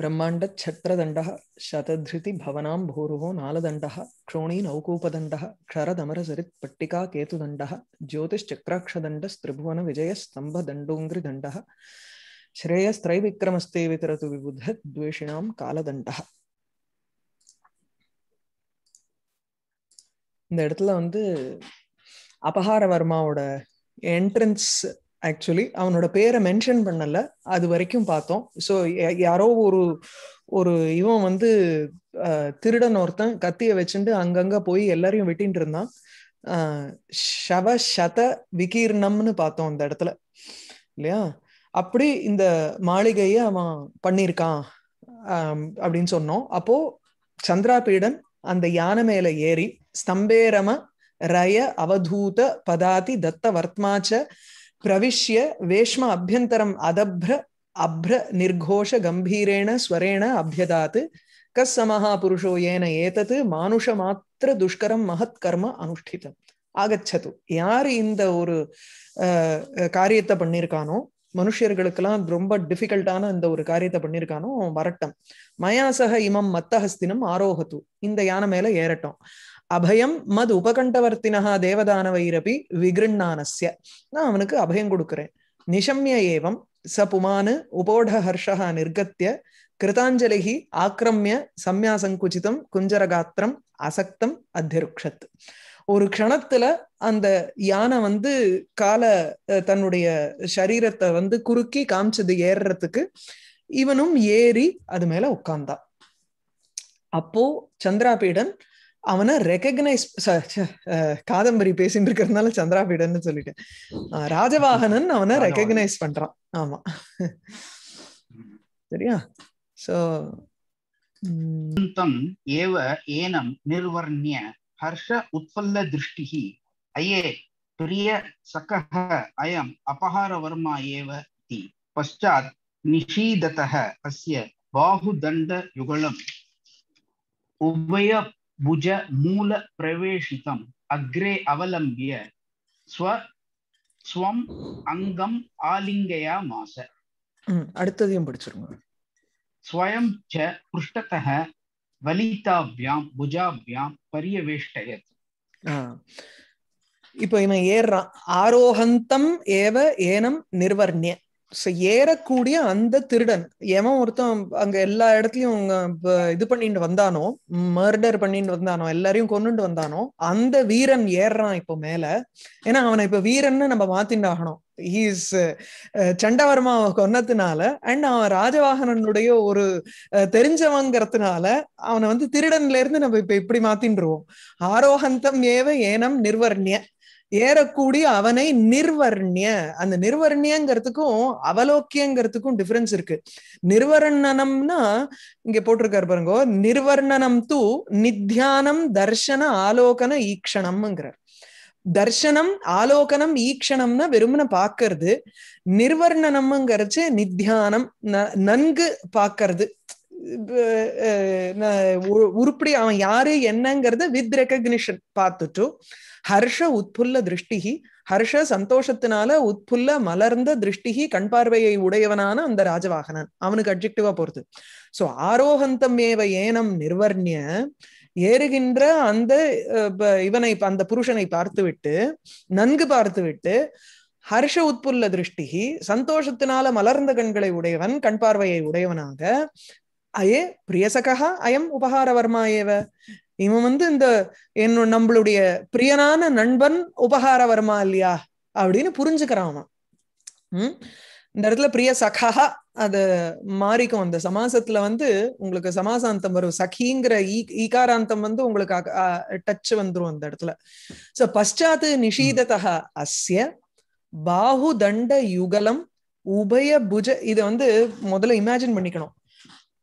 ब्रह्माण्डच्छत्रदण्डः शतधृतिभवनां भूरुवो नालदण्डः क्षोणीनौकूपदण्डः क्षरदमरसरित्पट्टिकाकेतुदण्डः ज्योतिश्चक्राक्षदण्डस्त्रिभुवनविजयस्तम्भदण्डोङ्घ्रिदण्डः श्रेयस्त्रैविक्रमस्ते वितरतु विबुधद्वेषिणां कालदण्डः இந்த இடத்துல வந்து அபகாரவர்மாவோட என்ட்ரன்ஸ் ஆக்சுவலி அவனோட பேரை மென்ஷன் பண்ணல அது வரைக்கும் பார்த்தோம் ஸோ யாரோ ஒரு ஒரு இவன் வந்து திருடன் ஒருத்தன் கத்திய வச்சுட்டு அங்கங்க போய் எல்லாரையும் வெட்டின்னு இருந்தான் ஷவ சத விகீர்ணம்னு பார்த்தோம் அந்த இடத்துல இல்லையா அப்படி இந்த மாளிகையை அவன் பண்ணியிருக்கான் அப்படின்னு சொன்னோம் அப்போ சந்திராபீடன் அந்த யானை மேல ஏறி ஸ்தம்பேரம ரய அவதூத பதாதி தத்த வர்த்மாச்ச பிரவிஷ்ய வேஷ்ம அபியந்தரம் அதப்ர அப்ர நிர்கோஷ கம்பீரேண ஸ்வரேண அபியதாத்து கஸ் சமஹா புருஷோ ஏன ஏதது மானுஷ மாத்திர துஷ்கரம் மகத் கர்ம அனுஷ்டிதம் ஆகச்சது யார் இந்த ஒரு காரியத்தை பண்ணியிருக்கானோ மனுஷியர்களுக்கெல்லாம் ரொம்ப டிஃபிகல்ட்டான இந்த ஒரு காரியத்தை பண்ணியிருக்கானோ வரட்டும் மயாசக இமம் மத்தஹஸ்தினம் ஆரோகத்து இந்த யானை மேல ஏறட்டும் அபயம் மது உபகண்டவர்த்தினா தேவதானவைரப்பி விகிருண்ணானஸ்ய நான் அவனுக்கு அபயம் கொடுக்கிறேன் நிஷம்ய ஏவம் ச புமானு உபோட ஹர்ஷா நிர்கத்திய கிருதாஞ்சலி ஆக்கிரமிய சம்யாசங்குச்சிதம் குஞ்சரகாத்திரம் அசக்தம் அத்தியருக்ஷத் ஒரு க்ஷணத்துல அந்த யானை வந்து கால தன்னுடைய சரீரத்தை வந்து குறுக்கி காமிச்சது ஏறுறதுக்கு இவனும் ஏறி அது மேல உட்கார்ந்தான் அப்போ சந்திராபீடன் அவனை ரெக்கக்னைஸ் காதம்பரி பேசிட்டு இருக்கிறதுனால சந்திராபீடன்னு சொல்லிட்டேன் ராஜவாகனன் அவனை ரெக்கக்னைஸ் பண்றான் ஆமா சரியா சோ தம் ஏவ ஏனம் நிர்வர்ணிய ஹர்ஷ உத்பல்ல திருஷ்டிஹி அயே பிரிய சகஹ அயம் அபஹாரவர்மா ஏவ தி பஷாத் நிஷீததஹ அஸ்ய பாகுதண்ட யுகலம் உபய புஜ மூல प्रवेशितम् அக்ரே அவலம்பிய स्व ஸ்வம் அங்கம் ஆலிங்கயா மாச அடுத்ததையும் படிச்சிருங்க ஸ்வயம் ச புஷ்டதக வலிதாபியாம் புஜாபியாம் பரியவேஷ்டயத் இப்போ இவன் ஏறுறான் ஆரோகந்தம் ஏவ ஏனம் நிர்வர்ணிய ஏறக்கூடிய அந்த திருடன் ஏமா ஒருத்தன் அங்க எல்லா இடத்துலயும் இது பண்ணிட்டு வந்தானோ மர்டர் பண்ணிட்டு வந்தானோ எல்லாரையும் கொண்டுட்டு வந்தானோ அந்த வீரன் ஏறான் இப்போ மேல ஏன்னா அவனை இப்ப வீரன் நம்ம மாத்திண்டு ஆகணும் ஹீஸ் சண்டவர்மாவை கொன்னதுனால அண்ட் அவன் ராஜவாகனனுடைய ஒரு தெரிஞ்சவங்கிறதுனால அவனை வந்து திருடன்ல இருந்து நம்ம இப்ப இப்படி மாத்தின்றுவோம் ஆரோகந்தம் ஏவ ஏனம் நிர்வர்ணிய ஏறக்கூடிய அவனை நிர்வர்ணிய அந்த நிர்வர்ணியங்கிறதுக்கும் அவலோக்கியங்கிறதுக்கும் டிஃபரன்ஸ் இருக்கு நிர்வர்ணனம்னா இங்க போட்டிருக்காரு பாருங்க நிர்வர்ணனம் தூ நித்தியானம் தர்சன ஆலோகன ஈக்ஷணம்ங்கிறார் தர்ஷனம் ஆலோகனம் ஈக்ஷணம்னா வெறும்னு பாக்குறது நிர்வர்ணனம்ங்கிறச்சு நித்தியானம் நன்கு பாக்குறது உருப்படி அவன் யாரு என்னங்கிறத வித் ரெக்கக்னிஷன் பார்த்துட்டு ஹர்ஷ உத்புல்ல திருஷ்டிகி ஹர்ஷ சந்தோஷத்தினால உட்புல்ல மலர்ந்த திருஷ்டிகி கண் பார்வையை உடையவனான அந்த ராஜவாகனன் அவனுக்கு அப்ஜெக்டிவா போறது சோ ஆரோகந்தம் ஏவ ஏனம் நிர்வர்ணிய ஏறுகின்ற அந்த இவனை அந்த புருஷனை பார்த்துவிட்டு நன்கு பார்த்துவிட்டு ஹர்ஷ உத்புல்ல திருஷ்டிகி சந்தோஷத்தினால மலர்ந்த கண்களை உடையவன் கண் பார்வையை உடையவனாக அயே பிரியசகா அயம் உபகாரவர்மா ஏவ இவன் வந்து இந்த என்ன நம்மளுடைய பிரியனான நண்பன் உபகாரவர்மா இல்லையா அப்படின்னு புரிஞ்சுக்கிறான் அவன் உம் இந்த இடத்துல பிரிய சகா அது மாறிக்கும் அந்த சமாசத்துல வந்து உங்களுக்கு சமாசாந்தம் வரும் சகிங்கிற ஈகாராந்தம் வந்து உங்களுக்கு டச் வந்துரும் அந்த இடத்துல சோ பஷாத்து நிஷீததா அஸ்ய பாகுதண்ட யுகலம் உபய புஜ இதை வந்து முதல்ல இமேஜின் பண்ணிக்கணும்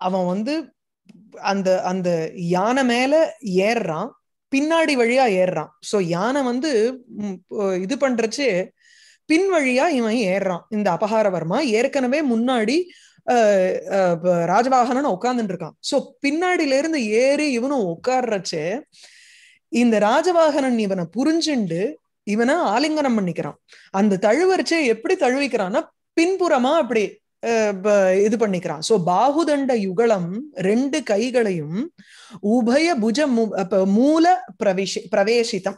அவன் வந்து அந்த அந்த யானை மேல ஏறுறான் பின்னாடி வழியா ஏறுறான் சோ யானை வந்து இது பண்றச்சு பின் வழியா இவன் ஏறுறான் இந்த அபகாரவர்மா ஏற்கனவே முன்னாடி ராஜவாகனன் உட்கார்ந்துட்டு இருக்கான் சோ பின்னாடில இருந்து ஏறி இவனும் உட்கார்றச்சு இந்த ராஜவாகனன் இவனை புரிஞ்சுண்டு இவனை ஆலிங்கனம் பண்ணிக்கிறான் அந்த தழுவரிச்சை எப்படி தழுவிக்கிறான்னா பின்புறமா அப்படி இது பண்ணிக்கிறான் சோ பாகுதண்ட யுகலம் ரெண்டு கைகளையும் உபய புஜ மூல பிரவேஷ பிரவேசித்தம்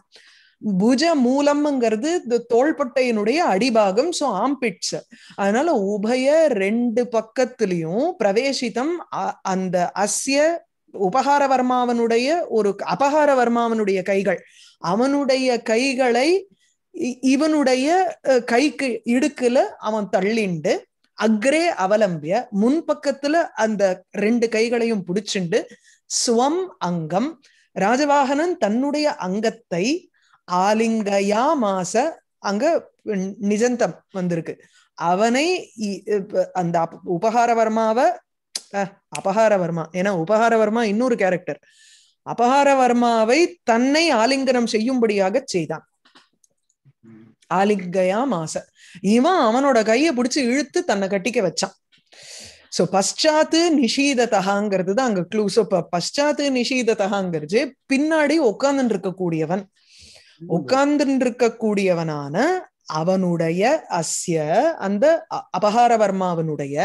புஜ மூலம்ங்கிறது தோள்பட்டையினுடைய அடிபாகம் சோ ஆம்பிட்ஸ் அதனால உபய ரெண்டு பக்கத்திலையும் பிரவேசித்தம் அந்த அஸ்ய உபகாரவர்மாவனுடைய ஒரு அபகாரவர்மாவனுடைய கைகள் அவனுடைய கைகளை இவனுடைய கைக்கு இடுக்குல அவன் தள்ளிண்டு அக்ரே அவலம்பிய முன்பக்கத்துல அந்த ரெண்டு கைகளையும் பிடிச்சிண்டு ஸ்வம் அங்கம் ராஜவாகனன் தன்னுடைய அங்கத்தை ஆலிங்கயா மாச அங்க நிஜந்தம் வந்திருக்கு அவனை அந்த உபகாரவர்மாவ அபகாரவர்மா ஏன்னா உபகாரவர்மா இன்னொரு கேரக்டர் அபகாரவர்மாவை தன்னை ஆலிங்கனம் செய்யும்படியாக செய்தான் ஆலிங்கயா மாச இவன் அவனோட கையை பிடிச்சு இழுத்து தன்னை கட்டிக்க வச்சான் சோ நிஷீத தகாங்கிறது தான் அங்க க்ளூ சோ நிஷீத தகாங்கிறது பின்னாடி உட்கார்ந்துட்டு இருக்கக்கூடியவன் உட்கார்ந்துட்டு இருக்கக்கூடியவனான அவனுடைய அஸ்ய அந்த அபகாரவர்மாவனுடைய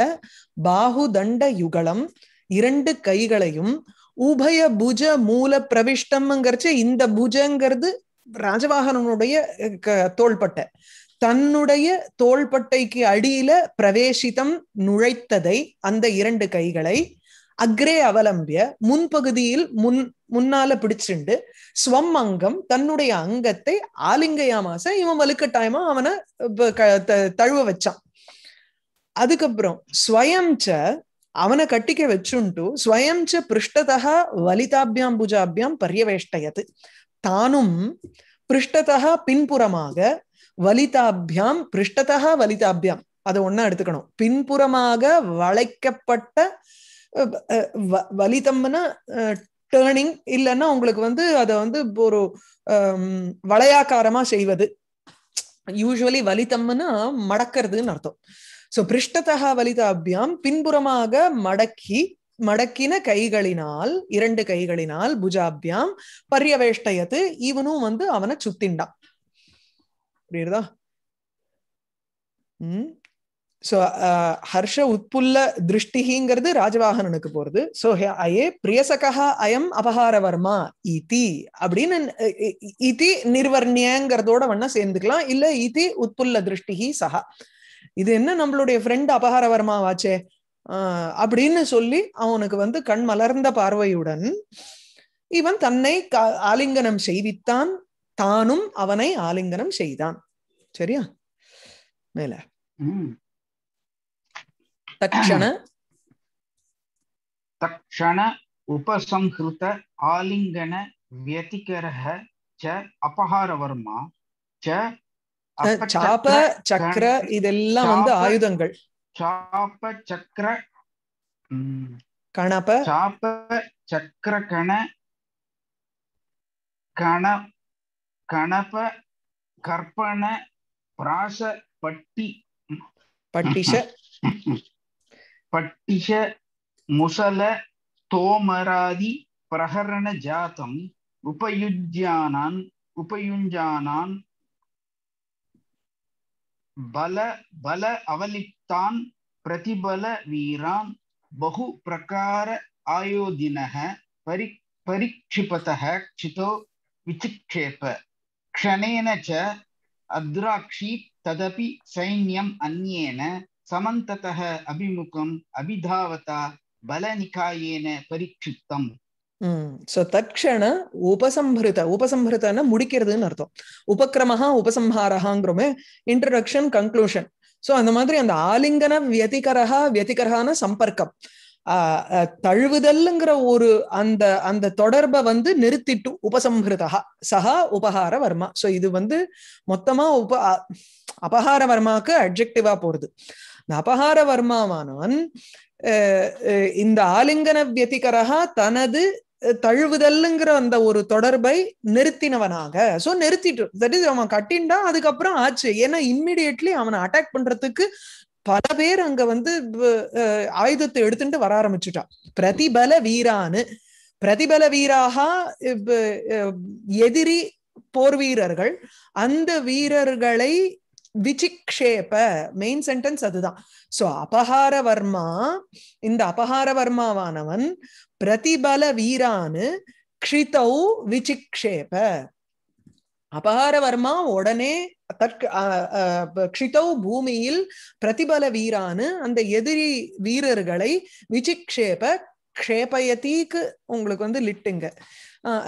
பாகுதண்ட யுகலம் இரண்டு கைகளையும் உபய புஜ மூல பிரவிஷ்டம்ங்கிறச்சு இந்த புஜங்கிறது ராஜவாகனனுடைய தோள்பட்ட தன்னுடைய தோள்பட்டைக்கு அடியில பிரவேசிதம் நுழைத்ததை அந்த இரண்டு கைகளை அக்ரே அவலம்பிய முன்பகுதியில் முன் முன்னால பிடிச்சிண்டு ஸ்வம் அங்கம் தன்னுடைய அங்கத்தை ஆலிங்கயாமாச இவன் வலுக்கட்டாயமா அவனை தழுவ வச்சான் அதுக்கப்புறம் ஸ்வயம்ச்ச அவனை கட்டிக்க வச்சுண்டு ஸ்வயம்ச்ச பிருஷ்டதா வலிதாபியாம் பூஜாபியாம் பரியவேஷ்டயது தானும் பிருஷ்டதா பின்புறமாக வலிதாபியாம் பிருஷ்டதா வலிதாபியாம் அதை ஒன்னா எடுத்துக்கணும் பின்புறமாக வளைக்கப்பட்ட வலிதம்னா டேர்னிங் இல்லைன்னா உங்களுக்கு வந்து அதை வந்து ஒரு வளையாக்காரமா செய்வது யூஸ்வலி வலிதம்னா மடக்கிறதுன்னு அர்த்தம் சோ பிருஷ்டதா வலிதாபியாம் பின்புறமாக மடக்கி மடக்கின கைகளினால் இரண்டு கைகளினால் புஜாபியாம் பரியவேஷ்டயத்து இவனும் வந்து அவனை சுத்திண்டான் புரியுறதா ம் ஸோ ஹர்ஷ உட்புல்ல திருஷ்டிங்கிறது ராஜவாகனனுக்கு போறது சோ அயே பிரியசகா அயம் அபகாரவர்மா இதி அப்படின்னு இதி நிர்வர்ணியங்கிறதோட வேணா சேர்ந்துக்கலாம் இல்ல இதி உட்புல்ல திருஷ்டிஹி சஹா இது என்ன நம்மளுடைய ஃப்ரெண்ட் அபகாரவர்மா வாச்சே அப்படின்னு சொல்லி அவனுக்கு வந்து கண் மலர்ந்த பார்வையுடன் இவன் தன்னை ஆலிங்கனம் செய்வித்தான் தானும் அவனை ஆலிங்கனம் செய்தான் சரியா மேல தக்ஷண தக்ஷண உபசம்ஹிருத ஆலிங்கன வியதிகரஹ ச அபஹாரவர்மா ச சாப சக்கர இதெல்லாம் வந்து ஆயுதங்கள் சாப சக்கர கணப சாப சக்கர கண கண கணப கற்பன பிராச பட்டி பட்டிஷ பட்டிஷ முசல தோமராதி பிரகரண ஜாத்தம் உபயுஜானான் உபயுஞ்சானான் பல பல அவலித்தான் பிரதிபல வீரான் பகு பிரகார ஆயோதினக பரி பரிக்ஷிபதக சிதோ விசிக்ஷேப க்ஷணேன ச ததபி சைன்யம் அந்யேன சமந்தத அபிமுகம் அபிதாவதா பலநிகாயேன பரீட்சித்தம் சோ தக்ஷண உபசம்ஹிருத உபசம்ஹிருதன முடிக்கிறதுன்னு அர்த்தம் உபக்கிரமஹா உபசம்ஹாரஹாங்கிறோமே இன்ட்ரடக்ஷன் கன்க்ளூஷன் சோ அந்த மாதிரி அந்த ஆலிங்கன வியதிகரஹா வியதிகரஹான சம்பர்க்கம் தழுவுதல்ங்கிற ஒரு அந்த அந்த தொடர்பை வந்து நிறுத்திட்டு உபசம்ஹிருதா சஹா உபகார வர்மா சோ இது வந்து மொத்தமா உப அபகார வர்மாவுக்கு அப்ஜெக்டிவா போறது இந்த அபகார வர்மாவானவன் இந்த ஆலிங்கன வியதிகரகா தனது தழுவுதல்ங்கிற அந்த ஒரு தொடர்பை நிறுத்தினவனாக சோ நிறுத்திட்டு தட் இஸ் அவன் கட்டின்டா அதுக்கப்புறம் ஆச்சு ஏன்னா இம்மிடியட்லி அவனை அட்டாக் பண்றதுக்கு பல பேர் அங்க வந்து ஆயுதத்தை எடுத்துட்டு வர ஆரம்பிச்சுட்டா பிரதிபல வீரான்னு பிரதிபல வீராக எதிரி போர் வீரர்கள் அந்த வீரர்களை விசிக்ஷேப மெயின் சென்டென்ஸ் அதுதான் சோ வர்மா இந்த வர்மாவானவன் பிரதிபல வீரானு க்ஷிதௌ விசிக்ஷேப அபகாரவர்மா உடனே தற்கு பூமியில் பிரதிபல வீரானு அந்த எதிரி வீரர்களை விசிக்ஷேப க்ஷேபயத்தீக்கு உங்களுக்கு வந்து லிட்டுங்க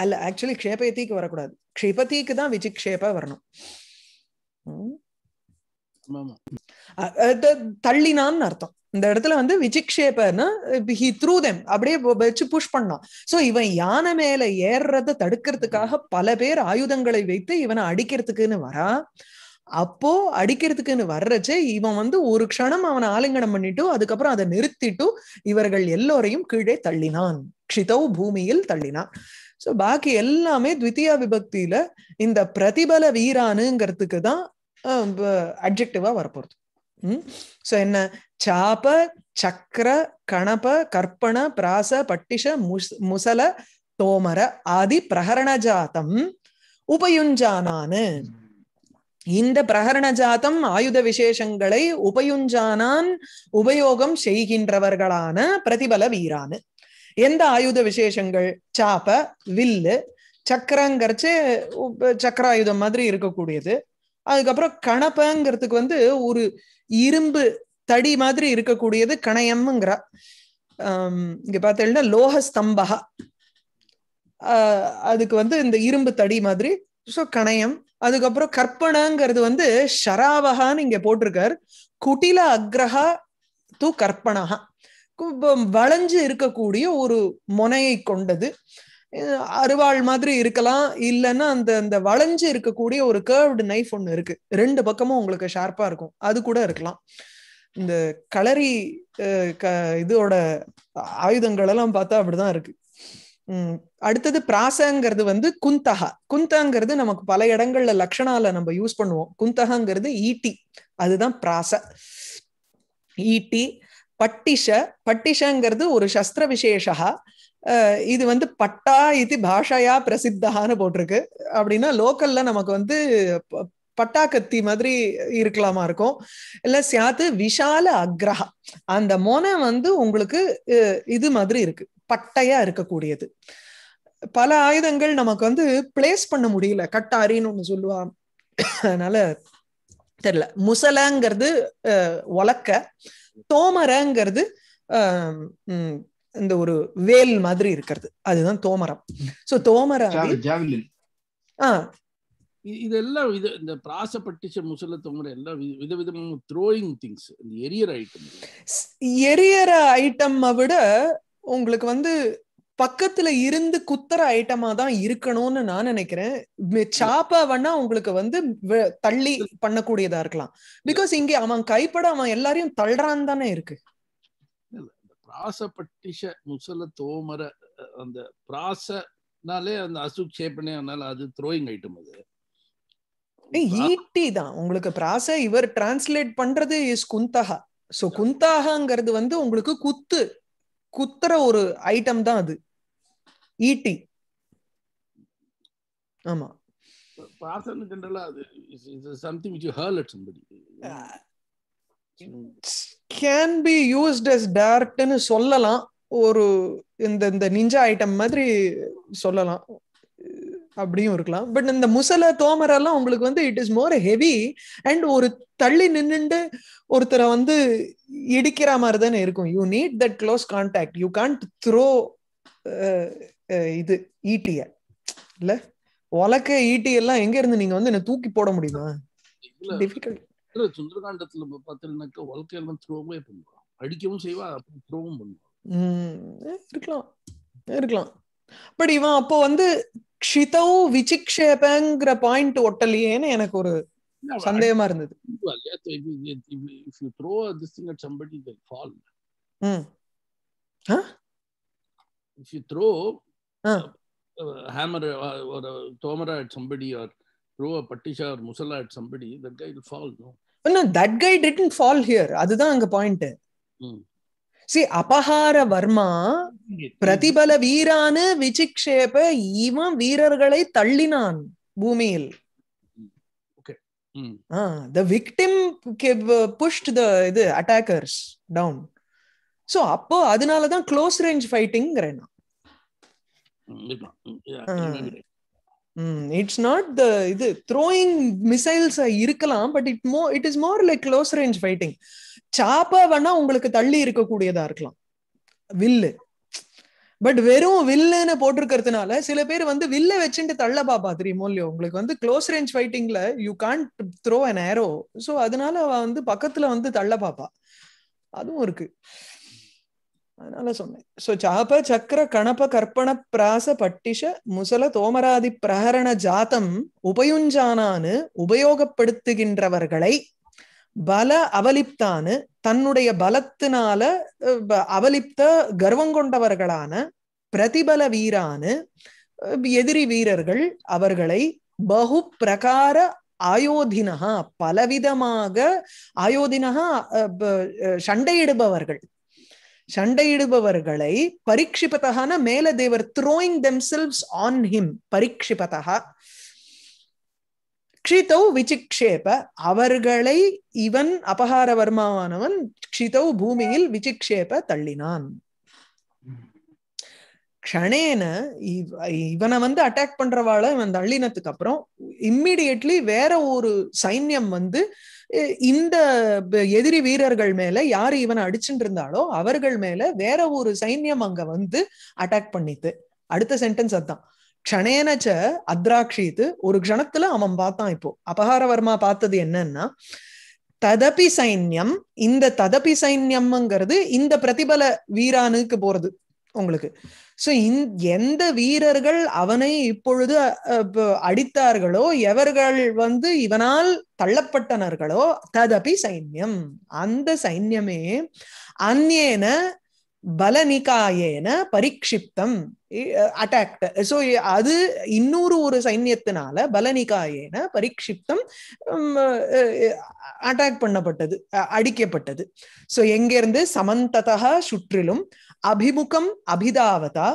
அல்ல ஆக்சுவலி க்ஷேபயத்தீக்கு வரக்கூடாது க்ஷிபத்தீக்கு தான் விசிக்ஷேப வரணும் தள்ளினான்னு அர்த்தம் இந்த இடத்துல வந்து விஜிக்ஷேபர்னா ஹி த்ரூ தெம் அப்படியே வச்சு புஷ் பண்ணான் சோ இவன் யானை மேல ஏறத தடுக்கிறதுக்காக பல பேர் ஆயுதங்களை வைத்து இவனை அடிக்கிறதுக்குன்னு வரா அப்போ அடிக்கிறதுக்குன்னு வர்றச்சே இவன் வந்து ஒரு க்ஷணம் அவனை ஆலிங்கனம் பண்ணிட்டு அதுக்கப்புறம் அதை நிறுத்திட்டு இவர்கள் எல்லோரையும் கீழே தள்ளினான் க்ஷிதௌ பூமியில் தள்ளினான் சோ பாக்கி எல்லாமே த்வித்தியா விபக்தியில இந்த பிரதிபல வீரானுங்கிறதுக்கு தான் அப்ஜெக்டிவா வரப்போறது உம் சோ என்ன சாப சக்கர கணப கற்பண பிராச பட்டிஷ முசல தோமர ஆதி பிரகரண ஜாத்தம் உபயுஞ்சானானு இந்த பிரகரண ஜாத்தம் ஆயுத விசேஷங்களை உபயுஞ்சானான் உபயோகம் செய்கின்றவர்களான பிரதிபல வீரானு எந்த ஆயுத விசேஷங்கள் சாப்ப வில்லு சக்கரங்கிறச்சு சக்கராயுதம் மாதிரி இருக்கக்கூடியது அதுக்கப்புறம் கணப்பங்கிறதுக்கு வந்து ஒரு இரும்பு தடி மாதிரி இருக்கக்கூடியது கணயம்ங்கிறா இங்க பார்த்தீங்கன்னா லோக ஸ்தம்பகா அதுக்கு வந்து இந்த இரும்பு தடி மாதிரி ஸோ கணயம் அதுக்கப்புறம் கற்பனைங்கிறது வந்து ஷராவகான்னு இங்க போட்டிருக்கார் குட்டில அக்ரஹா தூ கற்பனகா வளைஞ்சு இருக்கக்கூடிய ஒரு முனையை கொண்டது அருவாள் மாதிரி இருக்கலாம் இல்லைன்னா அந்த அந்த வளைஞ்சு இருக்கக்கூடிய ஒரு கேர்வ்டு நைஃப் ஒன்று இருக்கு ரெண்டு பக்கமும் உங்களுக்கு ஷார்ப்பா இருக்கும் அது கூட இருக்கலாம் இந்த களரி இதோட ஆயுதங்கள் எல்லாம் பார்த்தா அப்படிதான் இருக்கு உம் அடுத்தது பிராசங்கிறது வந்து குந்தகா குந்தங்கிறது நமக்கு பல இடங்கள்ல லக்ஷணால நம்ம யூஸ் பண்ணுவோம் குந்தகங்கிறது ஈட்டி அதுதான் பிராச ஈட்டி பட்டிஷ பட்டிஷங்கிறது ஒரு சஸ்திர விசேஷா இது வந்து பட்டா இது பாஷையா பிரசித்தகான்னு போட்டிருக்கு அப்படின்னா லோக்கல்ல நமக்கு வந்து பட்டா கத்தி மாதிரி இருக்கலாமா இருக்கும் இல்ல சியாத்து விஷால அக்ரஹா அந்த மோனை வந்து உங்களுக்கு இது மாதிரி இருக்கு பட்டையா இருக்கக்கூடியது பல ஆயுதங்கள் நமக்கு வந்து பிளேஸ் பண்ண முடியல கட்டாரின்னு ஒண்ணு சொல்லுவா அதனால தெரியல முசலங்கிறது ஒலக்க தோமரங்கிறது இந்த ஒரு வேல் மாதிரி இருக்கிறது அதுதான் தோமரம் சோ தோமரம் ஆஹ் இதெல்லாம் இது இந்த பிராச பட்டிச்ச முசல தொங்குற எல்லாம் விதவிதமான த்ரோயிங் திங்ஸ் இந்த எரியர் ஐட்டம் எரியற ஐட்டம் விட உங்களுக்கு வந்து பக்கத்துல இருந்து குத்துற ஐட்டமா தான் இருக்கணும்னு நான் நினைக்கிறேன் சாப்பா வேணா உங்களுக்கு வந்து தள்ளி பண்ணக்கூடியதா இருக்கலாம் பிகாஸ் இங்க அவன் கைப்பட அவன் எல்லாரையும் தள்ளுறான் தானே இருக்கு பிராசப்பட்டிஷ முசல தோமர அந்த பிராசனாலே அந்த அசுக் சேப்பனே அதனால அது த்ரோயிங் ஐட்டம் அது ஈட்டி தான் உங்களுக்கு பிராச இவர் டிரான்ஸ்லேட் பண்றது இஸ் குந்தகா சோ குந்தாகாங்கிறது வந்து உங்களுக்கு குத்து குத்துற ஒரு ஐட்டம் தான் அது ஈட்டி ஆமா யூஸ்ட் அஸ் டைரக்ட்னு சொல்லலாம் ஒரு இந்த இந்த நிஞ்சா ஐட்டம் மாதிரி சொல்லலாம் அப்படியும் இருக்கலாம் பட் இந்த முசல தோமரெல்லாம் உங்களுக்கு வந்து it is more heavy and ஒரு தள்ளி நின்றுண்டு ஒருத்தரை வந்து இடிக்கிற மாதிரி தானே இருக்கும் you need that close contact you can't throw இது ஈட்டிய இல்ல உலக்க ஈட்டி எல்லாம் எங்க இருந்து நீங்க வந்து என்ன தூக்கி போட முடியுமா டிஃபிகல்ட் சுந்தரகாண்டத்துல பார்த்தீங்கன்னாக்கா உலக்கையெல்லாம் த்ரோவே பண்ணுவான் அடிக்கவும் செய்வா த்ரோவும் பண்ணுவான் இருக்கலாம் இருக்கலாம் பட் இவன் அப்போ வந்து க்ஷிதௌ விசிக்ஷேபங்கிற பாயிண்ட் ஒட்டலையேன்னு எனக்கு ஒரு சந்தேகமா இருந்தது சம்படி ஒரு சம்படி கை ஃபால் கை ஃபால் அதுதான் அங்க பாயிண்ட் சி அபஹார வர்மா பிரதிபல வீரானு விசிக்ஷேப இவன் வீரர்களை தள்ளினான் பூமியில் த விக்டிம் புஷ்ட் த இது அட்டாக்கர்ஸ் டவுன் சோ அப்போ அதனாலதான் close range fighting it's not the இது த்ரோயிங் மிசைல்ஸ் இருக்கலாம் பட் இட் மோ it is more like close range fighting சாப்ப வேணா உங்களுக்கு தள்ளி இருக்கக்கூடியதா இருக்கலாம் வில்லு பட் வெறும் வில்லுன்னு போட்டிருக்கிறதுனால சில பேர் வந்து வில்ல வச்சுட்டு தள்ள பாப்பா தெரியுமோ இல்லையோ உங்களுக்கு வந்து க்ளோஸ் ரேஞ்ச் ஃபைட்டிங்ல you can't throw an arrow so அதனால அவ வந்து பக்கத்துல வந்து தள்ள பாப்பா அதுவும் இருக்கு அதனால சொன்னேன் ஸோ சாப சக்கர கணப கற்பன பிராச பட்டிஷ முசல தோமராதி பிரகரண ஜாத்தம் உபயுஞ்சானான்னு உபயோகப்படுத்துகின்றவர்களை பல அவலிப்தானு தன்னுடைய பலத்தினால அவலிப்த கர்வம் கொண்டவர்களான பிரதிபல வீரானு எதிரி வீரர்கள் அவர்களை பகு பிரகார ஆயோதினகா பலவிதமாக ஆயோதினகா சண்டையிடுபவர்கள் சண்டையிடுபவர்களை பரீட்சிபதகான மேல தேவர் த்ரோயிங் தெம்செல்ஸ் ஆன் ஹிம் பரீட்சிபதகா க்ஷிதௌ விசிக்ஷேப அவர்களை இவன் வர்மாவானவன் க்ஷிதௌ பூமியில் விசிக்ஷேப தள்ளினான் க்ஷணேன இவனை வந்து அட்டாக் பண்றவாள இவன் தள்ளினத்துக்கு அப்புறம் இம்மிடியட்லி வேற ஒரு சைன்யம் வந்து இந்த எதிரி வீரர்கள் மேல யாரு இவனை அடிச்சுட்டு இருந்தாலோ அவர்கள் மேல வேற ஒரு சைன்யம் அங்க வந்து அட்டாக் பண்ணித்து அடுத்த சென்டென்ஸ் அதான் க்ஷணேனச்ச அத்ராட்சித்து ஒரு க்ஷணத்துல அவன் பார்த்தான் இப்போ அபகாரவர்மா பார்த்தது என்னன்னா ததபி சைன்யம் இந்த ததபி சைன்யம்ங்கிறது இந்த பிரதிபல வீரானுக்கு போறது உங்களுக்கு சோ எந்த வீரர்கள் அவனை இப்பொழுது அடித்தார்களோ எவர்கள் வந்து இவனால் தள்ளப்பட்டனர்களோ ததபி சைன்யம் அந்த சைன்யமே அந்நேன பலனிகாயேன பரிக்ஷிப்தம் அட்டாக்ட் ஸோ அது இன்னொரு ஒரு சைன்யத்தினால பலனிகாயேன பரிக்ஷிப்தம் அட்டாக் பண்ணப்பட்டது அடிக்கப்பட்டது ஸோ எங்கேருந்து சமந்ததா சுற்றிலும் அபிமுகம் அபிதாவதா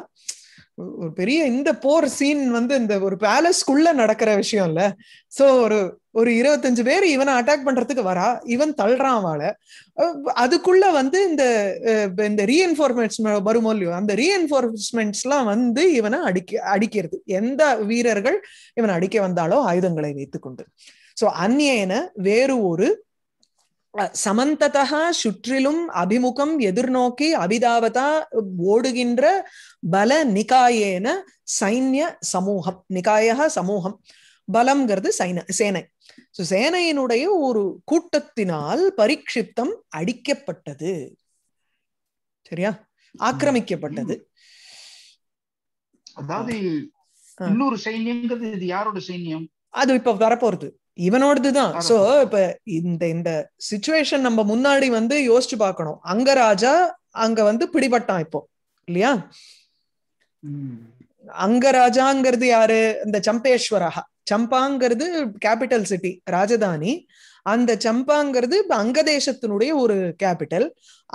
ஒரு பெரிய இந்த போர் சீன் வந்து இந்த ஒரு பேலஸ்குள்ள நடக்கிற விஷயம் இல்ல சோ ஒரு ஒரு இருபத்தஞ்சு பேர் இவனை அட்டாக் பண்றதுக்கு வரா இவன் தள்ளுறான் வாழ அதுக்குள்ள வந்து இந்த இந்த ரீஎன்ஃபோர்மெண்ட்ஸ் வருமோ இல்லையோ அந்த எல்லாம் வந்து இவனை அடிக்க அடிக்கிறது எந்த வீரர்கள் இவனை அடிக்க வந்தாலோ ஆயுதங்களை வைத்துக்கொண்டு சோ அந்நியன வேறு ஒரு சமந்ததா சுற்றிலும் அபிமுகம் எதிர்நோக்கி அபிதாவதா ஓடுகின்ற பல நிகாயேன சைன்ய சமூகம் நிகாய சமூகம் பலம்ங்கிறது சைன சேனை சேனையினுடைய ஒரு கூட்டத்தினால் பரீட்சித்தம் அடிக்கப்பட்டது சரியா ஆக்கிரமிக்கப்பட்டது அதாவது இன்னொரு சைன்யம் இது யாரோட சைன்யம் அது இப்ப வரப்போறது இவனோடதுதான் சோ இப்ப இந்த இந்த சுச்சுவேஷன் நம்ம முன்னாடி வந்து யோசிச்சு பார்க்கணும் அங்க ராஜா அங்க வந்து பிடிபட்டான் இப்போ இல்லையா அங்க ராஜாங்கிறது யாரு இந்த சம்பேஸ்வரா சம்பாங்கிறது கேபிட்டல் சிட்டி ராஜதானி அந்த சம்பாங்கிறது அங்க தேசத்தினுடைய ஒரு கேபிட்டல்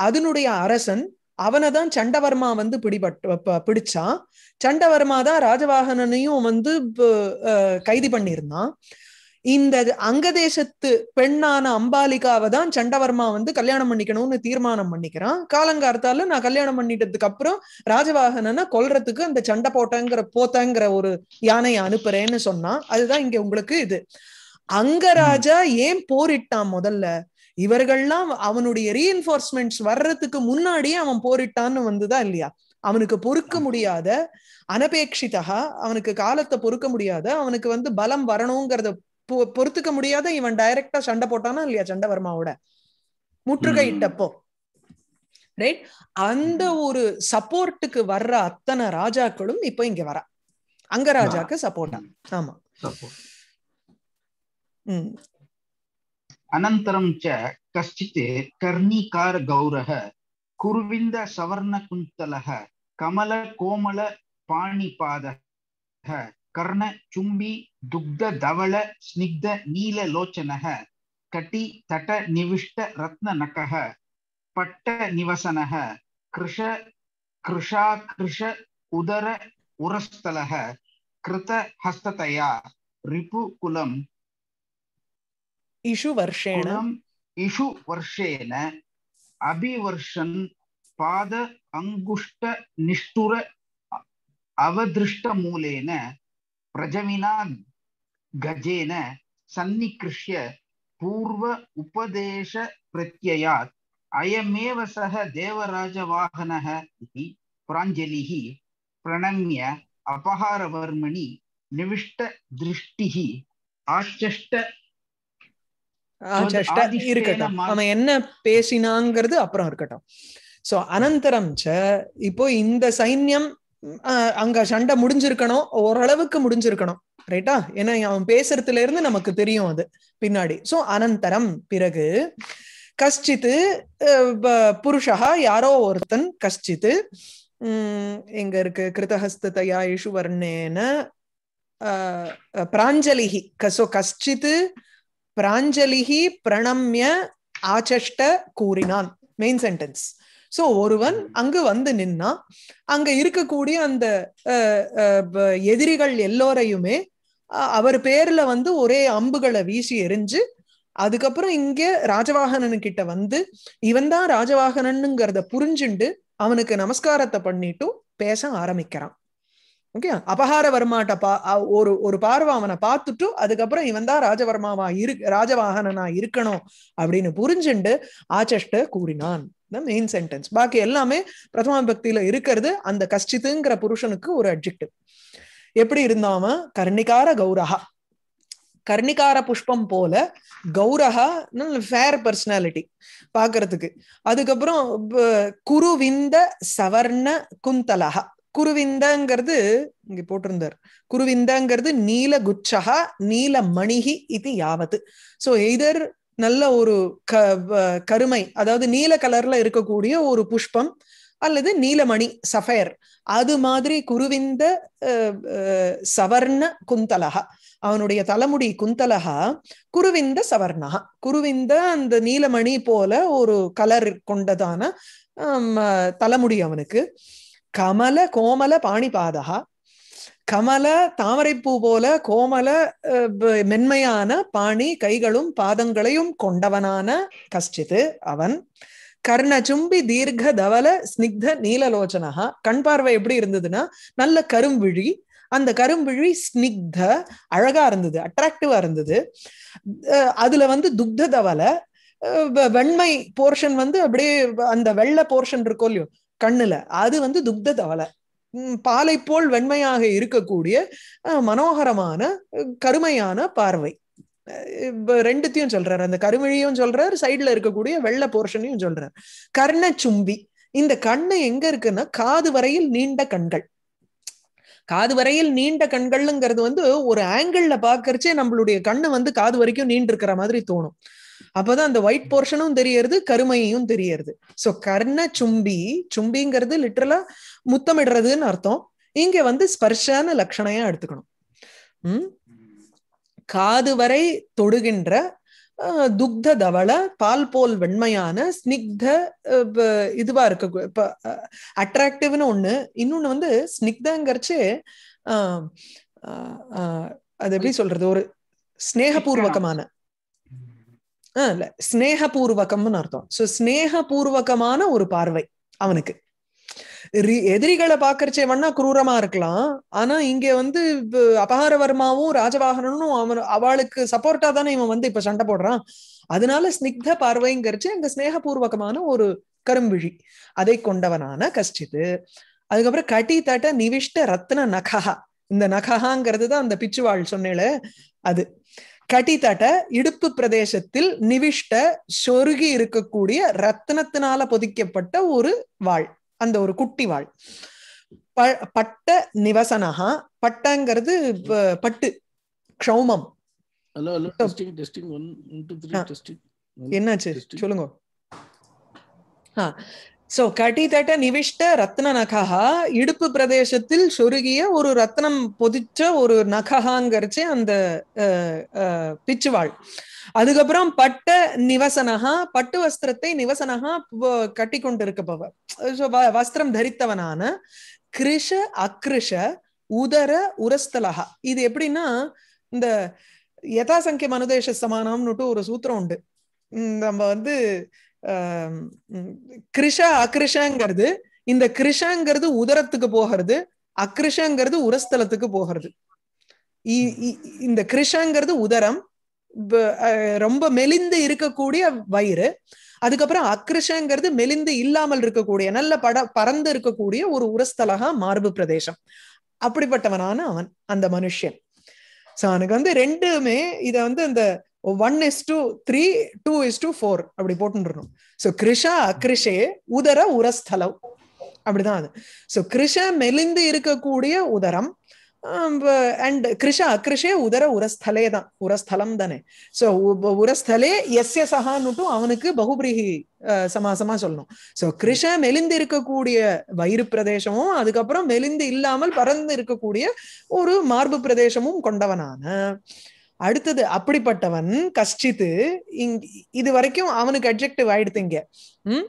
அதனுடைய அரசன் அவனை தான் சண்டவர்மா வந்து பிடிபட்ட பிடிச்சான் சண்டவர்மா தான் ராஜவாகனனையும் வந்து கைது பண்ணியிருந்தான் இந்த அங்கதேசத்து பெண்ணான அம்பாலிகாவை தான் சண்டவர்மா வந்து கல்யாணம் பண்ணிக்கணும்னு தீர்மானம் பண்ணிக்கிறான் காலங்கார்த்தால நான் கல்யாணம் பண்ணிட்டதுக்கு அப்புறம் ராஜவாகனனை கொல்றதுக்கு அந்த சண்டை போட்டங்கிற போத்தங்கிற ஒரு யானையை அனுப்புறேன்னு சொன்னான் அதுதான் இங்க உங்களுக்கு இது அங்கராஜா ஏன் போரிட்டான் முதல்ல இவர்கள்லாம் அவனுடைய ரீஎன்ஃபோர்ஸ்மெண்ட்ஸ் வர்றதுக்கு முன்னாடியே அவன் போரிட்டான்னு வந்துதான் இல்லையா அவனுக்கு பொறுக்க முடியாத அனபேட்சிதா அவனுக்கு காலத்தை பொறுக்க முடியாத அவனுக்கு வந்து பலம் வரணுங்கிறத பொறுத்துக்க முடியாத இவன் டைரக்டா சண்டை போட்டானா இல்லையா சண்டை வர்மாவோட இட்டப்போ ரைட் அந்த ஒரு சப்போர்ட்டுக்கு வர்ற அத்தனை ராஜாக்களும் இப்ப இங்க வரா அங்க ராஜாக்கு சப்போர்ட்டா ஆமா அனந்தரம் ச கஷ்டித் கர்ணிகார கௌரக குருவிந்த சவர்ண குந்தலக கமல கோமல பாணிபாத கர்ண சும்பி துக்த தவள ஸ்னிக்த நீல லோச்சனக கட்டி தட நிவிஷ்ட ரத்ன நக்கக பட்ட நிவசனக கிருஷ கிருஷா கிருஷ உதர உரஸ்தலக கிருத ஹஸ்ததயா ரிபு குலம் இஷு வருஷேண இஷு வருஷேன அபிவர்ஷன் பாத அங்குஷ்ட நிஷ்டுர அவதிருஷ்ட மூலேன பிரஜமினான் கஜேன சந்நிகிருஷ்ய பூர்வ உபதேச பிரத்யாத் அயமேவ சக தேவராஜ இது பிராஞ்சலிஹி பிரணமிய அபஹாரவர்மணி நிவிஷ்ட திருஷ்டிஹி ஆச்சஷ்ட இருக்கட்டும் அவன் என்ன பேசினாங்கிறது அப்புறம் இருக்கட்டும் சோ அனந்தரம் இப்போ இந்த சைன்யம் அங்க சண்டை முடிஞ்சிருக்கணும் ஓரளவுக்கு முடிஞ்சிருக்கணும் ரைட்டா ஏன்னா அவன் பேசுறதுல இருந்து நமக்கு தெரியும் அது பின்னாடி சோ அனந்தரம் பிறகு கஷ்டித்து புருஷா யாரோ ஒருத்தன் கஷ்டித்து உம் எங்க இருக்கு கிருதஹஸ்தயா இஷுவர்ணேன ஆஹ் பிராஞ்சலிஹி கசோ கஷ்டித்து பிராஞ்சலிஹி பிரணம்ய ஆச்சஷ்ட கூறினான் மெயின் சென்டென்ஸ் சோ ஒருவன் அங்கு வந்து நின்னா அங்க இருக்கக்கூடிய அந்த எதிரிகள் எல்லோரையுமே அவர் பேர்ல வந்து ஒரே அம்புகளை வீசி எரிஞ்சு அதுக்கப்புறம் இங்க ராஜவாகனன் கிட்ட வந்து இவன் தான் ராஜவாகனனுங்கிறத புரிஞ்சுண்டு அவனுக்கு நமஸ்காரத்தை பண்ணிட்டும் பேச ஆரம்பிக்கிறான் ஓகே அபகாரவர்மாட்ட பா ஒரு ஒரு பார்வை அவனை பார்த்துட்டு அதுக்கப்புறம் இவன் தான் ராஜவர்மாவா இரு ராஜவாகனனா இருக்கணும் அப்படின்னு புரிஞ்சுண்டு ஆச்சஷ்ட கூறினான் த மெயின் சென்டென்ஸ் பாக்கி எல்லாமே பிரதமா பக்தியில இருக்கிறது அந்த கஷ்டித்துங்கிற புருஷனுக்கு ஒரு அப்ஜெக்டிவ் எப்படி இருந்தாம கர்ணிகார கௌரஹா கர்ணிகார புஷ்பம் போல கௌரஹா ஃபேர் பர்சனாலிட்டி பாக்குறதுக்கு அதுக்கப்புறம் குருவிந்த சவர்ண குந்தலஹா குருவிந்தங்கிறது இங்க போட்டிருந்தார் குருவிந்தங்கிறது நீல குச்சகா நீல மணிகி இது யாவத்து சோ எய்தர் நல்ல ஒரு க கருமை அதாவது நீல கலர்ல இருக்கக்கூடிய ஒரு புஷ்பம் அல்லது நீலமணி சஃபயர் அது மாதிரி குருவிந்த சவர்ண குந்தலகா அவனுடைய தலைமுடி குந்தலகா குருவிந்த சவர்ணகா குருவிந்த அந்த நீலமணி போல ஒரு கலர் கொண்டதான தலைமுடி அவனுக்கு கமல கோமல பாணிபாதகா கமல தாமரைப்பூ போல கோமல மென்மையான பாணி கைகளும் பாதங்களையும் கொண்டவனான கஷ்டித்து அவன் கர்ண சும்பி தீர்க்க தவல ஸ்னிக்த நீலலோச்சனா கண் பார்வை எப்படி இருந்ததுன்னா நல்ல கரும்பிழி அந்த கரும்பிழி ஸ்னிக்த அழகா இருந்தது அட்ராக்டிவா இருந்தது அதுல வந்து துக்த தவல வெண்மை போர்ஷன் வந்து அப்படியே அந்த வெள்ளை போர்ஷன் இருக்கோ இல்லையோ கண்ணுல அது வந்து துக்த தவலை பாலை போல் வெண்மையாக இருக்கக்கூடிய மனோகரமான கருமையான பார்வை ரெண்டுத்தையும் சொல்றாரு அந்த கருமிழியும் சொல்றாரு சைட்ல இருக்கக்கூடிய வெள்ள போர்ஷனையும் சொல்றாரு கர்ண சும்பி இந்த கண்ணு எங்க இருக்குன்னா காது வரையில் நீண்ட கண்கள் காது வரையில் நீண்ட கண்கள்ங்கிறது வந்து ஒரு ஆங்கிள் பாக்குறச்சே நம்மளுடைய கண்ணு வந்து காது வரைக்கும் நீண்டிருக்கிற மாதிரி தோணும் அப்பதான் அந்த ஒயிட் போர்ஷனும் தெரியறது கருமையையும் தெரியறது சோ கர்ண சும்பி சும்பிங்கிறது லிட்டரலா முத்தமிடுறதுன்னு அர்த்தம் இங்க வந்து ஸ்பர்ஷான லட்சணையா எடுத்துக்கணும் உம் காது வரை தொடுகின்ற துக்த தவள பால் போல் வெண்மையான ஸ்னிக்த இதுவா இருக்க அட்ராக்டிவ்னு ஒண்ணு இன்னொன்னு வந்து ஸ்னிக்தங்கிறச்சு அது எப்படி சொல்றது ஒரு ஸ்னேகபூர்வகமான ஸ்னேகபூர்வகம்னு அர்த்தம் சோ ஸ்னேகபூர்வகமான ஒரு பார்வை அவனுக்கு எதிரிகளை பாக்குறச்சே வேணா குரூரமா இருக்கலாம் ஆனா இங்க வந்து அபகாரவர்மாவும் ராஜவாகனனும் அவன் அவளுக்கு சப்போர்ட்டா தானே இவன் வந்து இப்ப சண்டை போடுறான் அதனால ஸ்னிக்த பார்வைங்கிறச்சு அங்க ஸ்னேகபூர்வகமான ஒரு கரும்பிழி அதை கொண்டவனான கஷ்டித்து அதுக்கப்புறம் கட்டி தட்ட நிவிஷ்ட ரத்ன நகஹா இந்த நகஹாங்கிறது தான் அந்த பிச்சுவாள் சொன்னேல அது கடிதட இடுப்பு பிரதேசத்தில் நிவிஷ்ட சொருகி இருக்கக்கூடிய ரத்னத்தினால பொதிக்கப்பட்ட ஒரு வாழ் அந்த ஒரு குட்டி வாழ் ப பட்ட நிவசனகா பட்டங்கிறது பட்டு க்ஷௌமம் என்னாச்சு சொல்லுங்க சோ கட்டிதட்ட நிவிஷ்ட ரத்ன நகா இடுப்பு பிரதேசத்தில் சொருகிய ஒரு ரத்னம் பொதிச்ச ஒரு நகஹாங்கிறச்சு அந்த பிச்சுவாள் அதுக்கப்புறம் பட்ட நிவசனகா பட்டு வஸ்திரத்தை நிவசனகா கட்டி கொண்டிருக்கப்பவர் வஸ்திரம் தரித்தவனான கிருஷ அக்ரிஷ உதர உரஸ்தலகா இது எப்படின்னா இந்த யதாசங்கிய மனுதேச சமானம்னுட்டு ஒரு சூத்திரம் உண்டு நம்ம வந்து கிருஷ அக்ரிஷங்கிறது இந்த கிருஷங்கிறது உதரத்துக்கு போகிறது அக்ரிஷங்கிறது உரஸ்தலத்துக்கு போகிறது இந்த கிருஷங்கிறது உதரம் ரொம்ப மெலிந்து இருக்கக்கூடிய வயிறு அதுக்கப்புறம் அக்ரிஷங்கிறது மெலிந்து இல்லாமல் இருக்கக்கூடிய நல்ல பட பறந்து இருக்கக்கூடிய ஒரு உரஸ்தலகா மார்பு பிரதேசம் அப்படிப்பட்டவனான அவன் அந்த மனுஷன் சோ அவனுக்கு வந்து ரெண்டுமே இதை வந்து அந்த one is to three two is to four அப்படி போட்டுருணும் ஸோ கிருஷா அக்ரிஷே உதர உரஸ்தலம் அப்படிதான் அது ஸோ கிருஷ மெலிந்து இருக்கக்கூடிய உதரம் அண்ட் கிருஷ அக்ரிஷே உதர உரஸ்தலே தான் உரஸ்தலம் தானே ஸோ உரஸ்தலே எஸ் எஸ்ய சகான்னுட்டும் அவனுக்கு பகுபிரிகி சமாசமா சொல்லணும் ஸோ கிருஷ மெலிந்து இருக்கக்கூடிய வயிறு பிரதேசமும் அதுக்கப்புறம் மெலிந்து இல்லாமல் பறந்து இருக்கக்கூடிய ஒரு மார்பு பிரதேசமும் கொண்டவனான அடுத்தது அப்படிப்பட்டவன் கஷ்டித்து இது வரைக்கும் அவனுக்கு அப்ஜெக்டிவ் ஆயிடுத்து இங்க உம்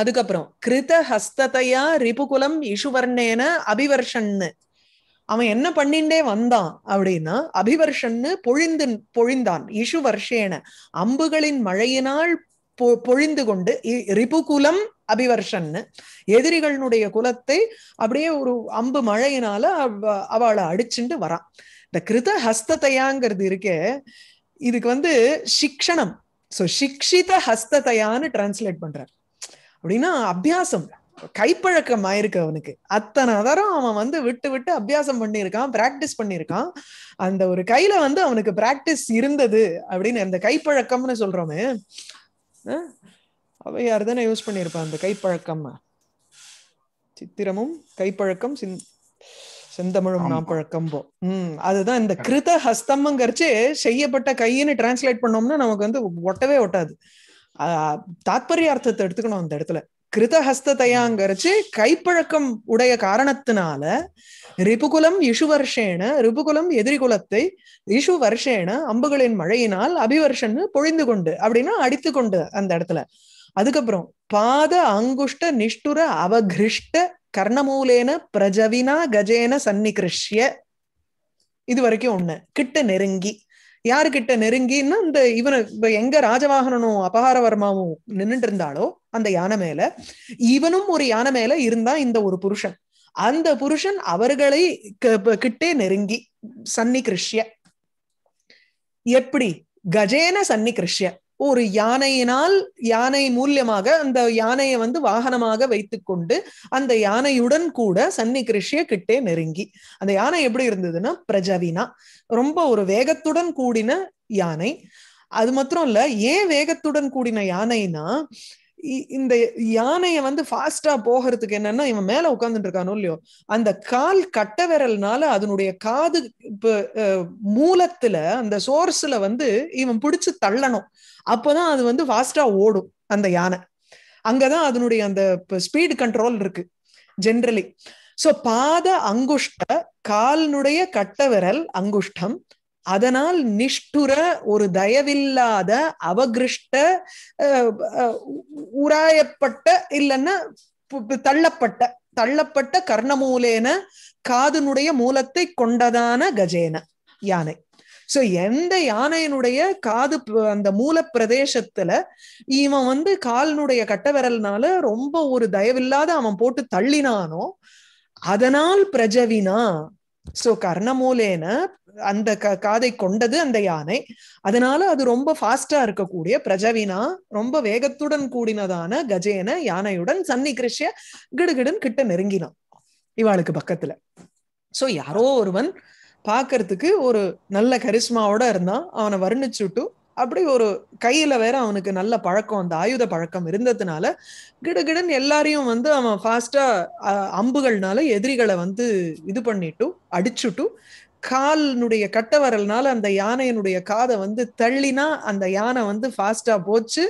அதுக்கப்புறம் கிருத ஹஸ்ததையா ரிபுகுலம் இஷுவர்ணேன அபிவர்ஷன்னு அவன் என்ன பண்ணிண்டே வந்தான் அப்படின்னா அபிவர்ஷன்னு பொழிந்து பொழிந்தான் இஷு வர்ஷேன அம்புகளின் மழையினால் பொழிந்து கொண்டு ரிபுகுலம் அபிவர்ஷன்னு எதிரிகளுடைய குலத்தை அப்படியே ஒரு அம்பு மழையினால அவளை அடிச்சுட்டு வரான் இந்த கிருத ஹஸ்ததையாங்கிறது இருக்கே இதுக்கு வந்து சிக்ஷணம் ஸோ சிக்ஷித ஹஸ்ததையான்னு டிரான்ஸ்லேட் பண்றார் அப்படின்னா அபியாசம் கைப்பழக்கம் ஆயிருக்கு அவனுக்கு அத்தனை தரம் அவன் வந்து விட்டு விட்டு அபியாசம் பண்ணியிருக்கான் பிராக்டிஸ் பண்ணியிருக்கான் அந்த ஒரு கையில வந்து அவனுக்கு பிராக்டிஸ் இருந்தது அப்படின்னு அந்த கைப்பழக்கம்னு சொல்றோமே யார் தானே யூஸ் பண்ணியிருப்பான் அந்த கைப்பழக்கம் சித்திரமும் கைப்பழக்கம் சின் செந்தமிழும் நாம் பழக்கம்போ உம் அதுதான் இந்த கிருத ஹஸ்தம்ங்கிறச்சு செய்யப்பட்ட கையின்னு டிரான்ஸ்லேட் பண்ணோம்னா நமக்கு வந்து ஒட்டவே ஒட்டாது தாத்பரிய அர்த்தத்தை எடுத்துக்கணும் அந்த இடத்துல கிருத ஹஸ்ததையாங்கிறச்சு கைப்பழக்கம் உடைய காரணத்தினால ரிபுகுலம் இஷு வருஷேன ரிபுகுலம் எதிரி குலத்தை இஷு வருஷேன அம்புகளின் மழையினால் அபிவர்ஷன்னு பொழிந்து கொண்டு அப்படின்னா அடித்து கொண்டு அந்த இடத்துல அதுக்கப்புறம் பாத அங்குஷ்ட நிஷ்டுர அவகிருஷ்ட கர்ணமூலேன பிரஜவினா கஜேன சன்னிகிருஷ்ய இது வரைக்கும் ஒண்ணு கிட்ட நெருங்கி யாருக்கிட்ட நெருங்கின்னா இந்த இவன் இப்ப எங்க ராஜவாகனனும் அபகாரவர்மாவும் நின்றுட்டு இருந்தாலோ அந்த யானை மேல இவனும் ஒரு யானை மேல இருந்தா இந்த ஒரு புருஷன் அந்த புருஷன் அவர்களை கிட்டே நெருங்கி சன்னிகிருஷ்ய எப்படி கஜேன சன்னிகிருஷ்ய ஒரு யானையினால் யானை மூலியமாக அந்த யானையை வந்து வாகனமாக வைத்துக்கொண்டு அந்த யானையுடன் கூட சன்னி ரிஷிய கிட்டே நெருங்கி அந்த யானை எப்படி இருந்ததுன்னா பிரஜவினா ரொம்ப ஒரு வேகத்துடன் கூடின யானை அது மாத்திரம் இல்ல ஏன் வேகத்துடன் கூடின யானைன்னா இந்த யானைய வந்து ஃபாஸ்டா போகிறதுக்கு என்னன்னா இவன் மேல உட்காந்துட்டு இருக்கானோ இல்லையோ அந்த கால் கட்ட விரல்னால அதனுடைய காது மூலத்துல அந்த சோர்ஸ்ல வந்து இவன் பிடிச்சு தள்ளணும் அப்பதான் அது வந்து ஃபாஸ்டா ஓடும் அந்த யானை அங்கதான் அதனுடைய அந்த ஸ்பீடு கண்ட்ரோல் இருக்கு ஜென்ரலி சோ பாத அங்குஷ்ட கால்னுடைய கட்ட விரல் அங்குஷ்டம் அதனால் நிஷ்டுர ஒரு தயவில்லாத அவகிருஷ்ட உராயப்பட்ட இல்லைன்னா தள்ளப்பட்ட தள்ளப்பட்ட கர்ணமூலேன காதுனுடைய மூலத்தை கொண்டதான கஜேன யானை சோ எந்த யானையினுடைய காது அந்த மூல பிரதேசத்துல இவன் வந்து கால்னுடைய கட்ட விரல்னால ரொம்ப ஒரு தயவில்லாத அவன் போட்டு தள்ளினானோ அதனால் பிரஜவினா சோ கர்ணமூலேன அந்த காதை கொண்டது அந்த யானை அதனால அது ரொம்ப ஃபாஸ்டா இருக்கக்கூடிய பிரஜவினா ரொம்ப வேகத்துடன் கூடினதான கஜேன யானையுடன் சன்னி கிருஷ்ய கிடுகிடுன்னு கிட்ட நெருங்கினான் இவாளுக்கு பக்கத்துல சோ யாரோ ஒருவன் பாக்குறதுக்கு ஒரு நல்ல கரிஷ்மாவோட இருந்தான் அவனை வர்ணிச்சுட்டு அப்படி ஒரு கையில வேற அவனுக்கு நல்ல பழக்கம் அந்த ஆயுத பழக்கம் இருந்ததுனால கிடுகிடுன்னு எல்லாரையும் வந்து அவன் ஃபாஸ்டா அம்புகள்னால எதிரிகளை வந்து இது பண்ணிட்டு அடிச்சுட்டு கால்னுடைய கட்ட அந்த யானையினுடைய காதை வந்து தள்ளினா அந்த யானை வந்து ஃபாஸ்டா போச்சு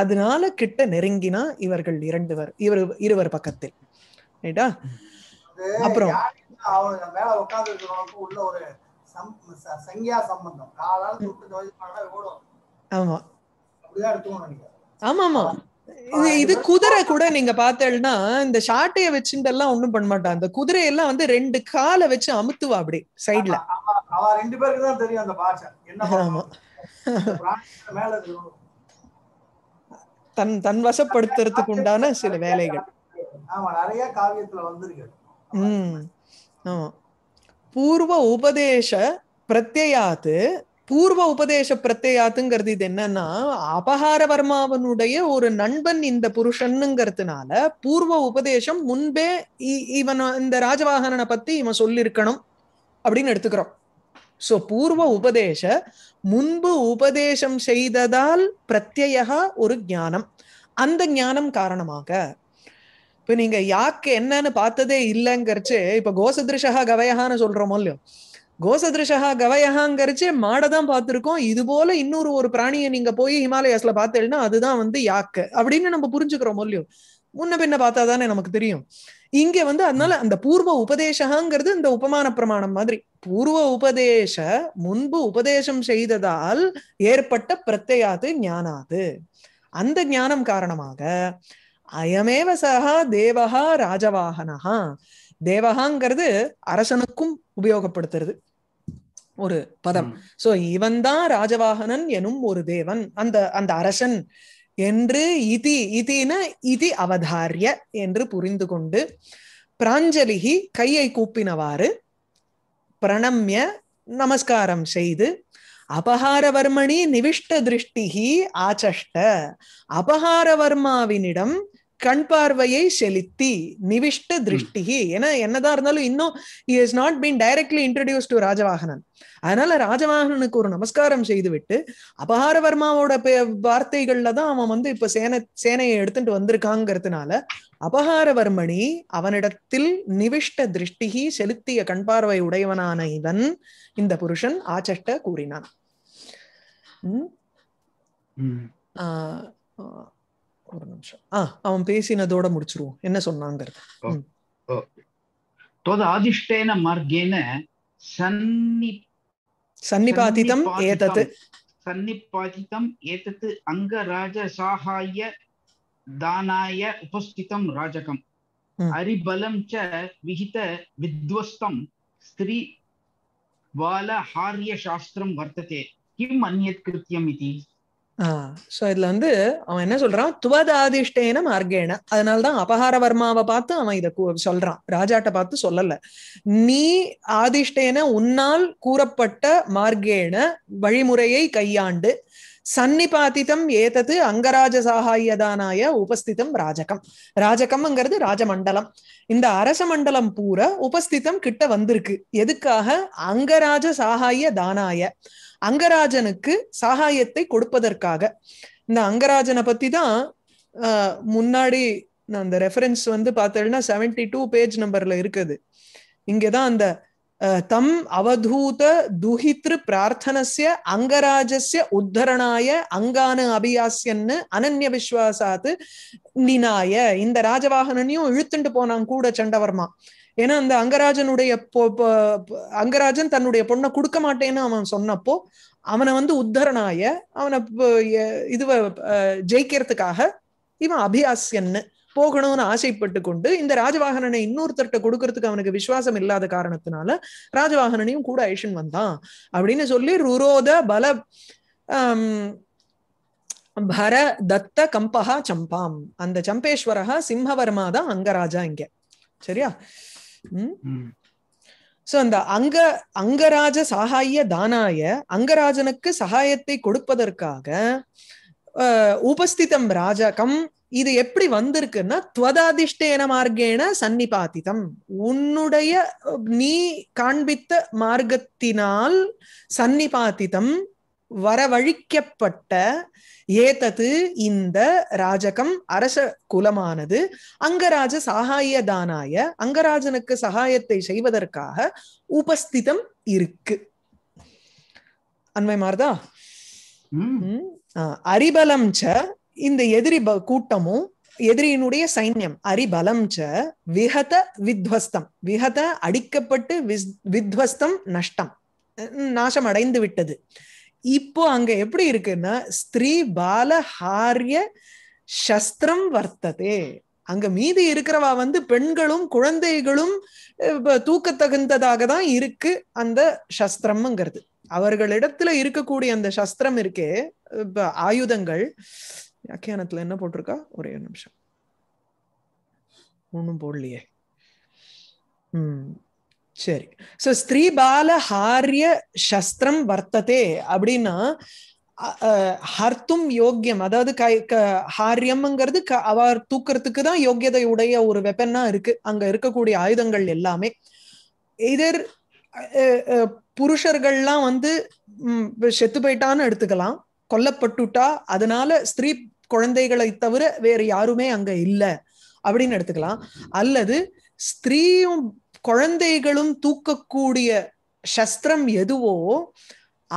அதனால கிட்ட நெருங்கினா இவர்கள் இரண்டு வர் இவர் இருவர் பக்கத்தில் ரைட்டா அப்புறம் ஆமா ஆமா ஆமா இது குதிரை கூட நீங்க பார்த்தேன்னா இந்த ஷாட்டைய வச்சுட்டு எல்லாம் ஒண்ணும் பண்ண மாட்டான் அந்த குதிரை எல்லாம் வந்து ரெண்டு காலை வச்சு அமுத்துவா அப்படி சைடுல ரெண்டு பேருக்கு தான் தெரியும் அந்த பாஷை என்ன தன் தன் வசப்படுத்துறதுக்கு உண்டான சில வேலைகள் ஆமா நிறைய காவியத்துல வந்திருக்கு உம் ஆமா பூர்வ உபதேச பிரத்யாத்து பூர்வ உபதேச பிரத்யாத்துங்கிறது இது என்னன்னா வர்மாவனுடைய ஒரு நண்பன் இந்த புருஷனுங்கிறதுனால பூர்வ உபதேசம் முன்பே இவன் இந்த ராஜவாகனனை பத்தி இவன் சொல்லியிருக்கணும் அப்படின்னு எடுத்துக்கிறோம் சோ பூர்வ உபதேச முன்பு உபதேசம் செய்ததால் பிரத்யகா ஒரு ஞானம் அந்த ஞானம் காரணமாக இப்ப நீங்க யாக்கு என்னன்னு பார்த்ததே இல்லைங்கிறச்சு இப்ப கோசதிருஷகா கவயகான்னு சொல்றோமோ இல்லையோ கோசதிருஷகா கவயகாங்கிறச்சு மாடை தான் பார்த்துருக்கோம் இது போல இன்னொரு ஒரு பிராணியை நீங்க போய் ஹிமாலயாஸ்ல பார்த்தேன்னா அதுதான் வந்து யாக்கு அப்படின்னு நம்ம புரிஞ்சுக்கிறோம் மொழியும் முன்ன பின்ன பார்த்தா தானே நமக்கு தெரியும் இங்க வந்து அதனால அந்த பூர்வ உபதேசகாங்கிறது இந்த உபமான பிரமாணம் மாதிரி பூர்வ உபதேச முன்பு உபதேசம் செய்ததால் ஏற்பட்ட பிரத்யாது ஞானாது அந்த ஞானம் காரணமாக அயமேவ சகா தேவகா ராஜவாகனகா தேவகாங்கிறது அரசனுக்கும் உபயோகப்படுத்துறது ஒரு பதம் சோ இவன் தான் ராஜவாகனன் எனும் ஒரு தேவன் அந்த அந்த அரசன் என்று இதி இதின இதி அவதாரிய என்று புரிந்து கொண்டு பிராஞ்சலிகி கையை கூப்பினவாறு பிரணம்ய நமஸ்காரம் செய்து அபஹாரவர்மணி நிவிஷ்ட திருஷ்டிகி ஆச்சஷ்ட அபகாரவர்மாவினிடம் கண் பார்வையை செலுத்தி நிவிஷ்ட திருஷ்டிகி ஏன்னா என்னதான் இருந்தாலும் இன்னும் is not been directly introduce to ராஜவாகனன் அதனால ராஜவாகனனுக்கு ஒரு நமஸ்காரம் செய்துவிட்டு அபஹாரவர்மாவோட வார்த்தைகள்ல தான் அவன் வந்து இப்ப சேன சேனையை எடுத்துட்டு வந்திருக்காங்கிறதுனால அபஹாரவர்மணி அவனிடத்தில் நிவிஷ்ட திருஷ்டிகி செலுத்திய கண் பார்வை உடையவனான இவன் இந்த புருஷன் ஆச்சட்ட கூறினான் ஆஹ் ஒரு நிமிஷம் ஆ அவன் பேசினதோட முடிச்சிருவோம் என்ன சொன்னாங்கிறது தோதாதிஷ்டேன மார்க்கேன சன்னி சன்னிபாதிதம் ஏதத் சன்னிபாதிதம் ஏதத் அங்கராஜ சாகாய தானாய உபஸ்திதம் ராஜகம் அரிபலம் ச விஹித வித்வஸ்தம் ஸ்திரீ ஹாரிய சாஸ்திரம் வர்த்ததே கிம் கிருத்தியம் இது சோ இதுல வந்து அவன் என்ன சொல்றான் துவதாதிஷ்டேன மார்க்கேன அதனாலதான் அபகார வர்மாவை பார்த்து அவன் இத சொல்றான் ராஜாட்ட பார்த்து சொல்லல நீ ஆதிஷ்டேன உன்னால் கூறப்பட்ட மார்கேன வழிமுறையை கையாண்டு சன்னிபாதித்தம் ஏதது அங்கராஜ சாகாயதானாய உபஸ்திதம் ராஜகம் ராஜகம்ங்கிறது ராஜமண்டலம் இந்த அரச மண்டலம் பூரா உபஸ்திதம் கிட்ட வந்திருக்கு எதுக்காக அங்கராஜ சாகாய தானாய அங்கராஜனுக்கு சாகாயத்தை கொடுப்பதற்காக இந்த அங்கராஜனை பத்தி தான் முன்னாடி நான் அந்த ரெஃபரன்ஸ் வந்து பார்த்தேன்னா செவன்டி டூ பேஜ் நம்பர்ல இருக்குது இங்கதான் அந்த தம் அவதூத துஹித்ரு பிரார்த்தனசிய அங்கராஜஸ்ய உத்தரணாய அங்கான அபியாசியன்னு அனன்ய விஸ்வாசாத்து நினாய இந்த ராஜவாகனனையும் இழுத்துண்டு போனான் கூட சண்டவர்மா ஏன்னா அந்த அங்கராஜனுடைய அங்கராஜன் தன்னுடைய பொண்ணை கொடுக்க மாட்டேன்னு அவன் சொன்னப்போ அவனை வந்து உத்தரனாய அவனை இதுவ ஜெயிக்கிறதுக்காக இவன் அபியாசியன்னு போகணும்னு ஆசைப்பட்டு கொண்டு இந்த ராஜவாகனனை இன்னொருத்தர்கிட்ட கொடுக்கறதுக்கு அவனுக்கு விசுவாசம் இல்லாத காரணத்தினால ராஜவாகனனையும் கூட ஐஷன் வந்தான் அப்படின்னு சொல்லி ருரோத பல பர தத்த கம்பகா சம்பாம் அந்த சம்பேஸ்வரகா சிம்மவர்மா தான் அங்கராஜா இங்க சரியா சோ அந்த அங்க அங்கராஜ சகாய தானாய அங்கராஜனுக்கு சகாயத்தை கொடுப்பதற்காக உபஸ்திதம் ராஜகம் இது எப்படி வந்திருக்குன்னா துவதாதிஷ்டேன மார்க்கேன சன்னிபாதிதம் உன்னுடைய நீ காண்பித்த மார்க்கத்தினால் சன்னிபாதிதம் வரவழிக்கப்பட்ட ஏதது இந்த ராஜகம் அரச குலமானது அங்கராஜ சகாய தானாய அங்கராஜனுக்கு சகாயத்தை செய்வதற்காக உபஸ்திதம் இருக்கு அண்மை மாறுதா அரிபலம் ச இந்த எதிரி கூட்டமும் எதிரியினுடைய சைன்யம் அரிபலம் ச விகத வித்வஸ்தம் விகத அடிக்கப்பட்டு வித்வஸ்தம் நஷ்டம் நாசம் அடைந்து விட்டது இப்போ அங்க எப்படி இருக்குன்னா ஸ்திரீ பால ஹாரிய சஸ்திரம் வர்த்ததே அங்க மீதி இருக்கிறவா வந்து பெண்களும் குழந்தைகளும் தூக்கத்தகுந்ததாக தான் இருக்கு அந்த சஸ்திரம்ங்கிறது அவர்களிடத்துல இருக்கக்கூடிய அந்த சஸ்திரம் இருக்கே ஆயுதங்கள் வியாக்கியானத்துல என்ன போட்டிருக்கா ஒரே நிமிஷம் ஒண்ணும் போடலையே உம் சரி சோ ஸ்திரீ பால ஹாரிய சஸ்திரம் வர்த்ததே அப்படின்னா ஹர்த்தும் யோக்கியம் அதாவது கை க ஹாரியம்ங்கிறது க அவ தூக்கிறதுக்கு தான் யோக்கியதை உடைய ஒரு வெப்பன்னா இருக்கு அங்க இருக்கக்கூடிய ஆயுதங்கள் எல்லாமே இதர் புருஷர்கள்லாம் வந்து செத்து போயிட்டான்னு எடுத்துக்கலாம் கொல்லப்பட்டுட்டா அதனால ஸ்திரீ குழந்தைகளை தவிர வேற யாருமே அங்க இல்லை அப்படின்னு எடுத்துக்கலாம் அல்லது ஸ்திரீயும் குழந்தைகளும் தூக்கக்கூடிய சஸ்திரம் எதுவோ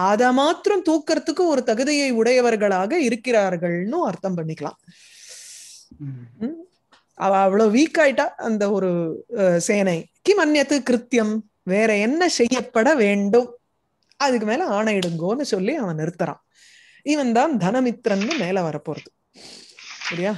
அதை மாத்திரம் தூக்கறதுக்கு ஒரு தகுதியை உடையவர்களாக இருக்கிறார்கள்னு அர்த்தம் பண்ணிக்கலாம் அவ அவ்வளவு வீக் ஆயிட்டா அந்த ஒரு சேனை கிம் அந்நத்து கிருத்தியம் வேற என்ன செய்யப்பட வேண்டும் அதுக்கு மேல ஆணையிடுங்கோன்னு சொல்லி அவன் நிறுத்துறான் இவன் தான் தனமித்ரன் மேல வரப்போறது சரியா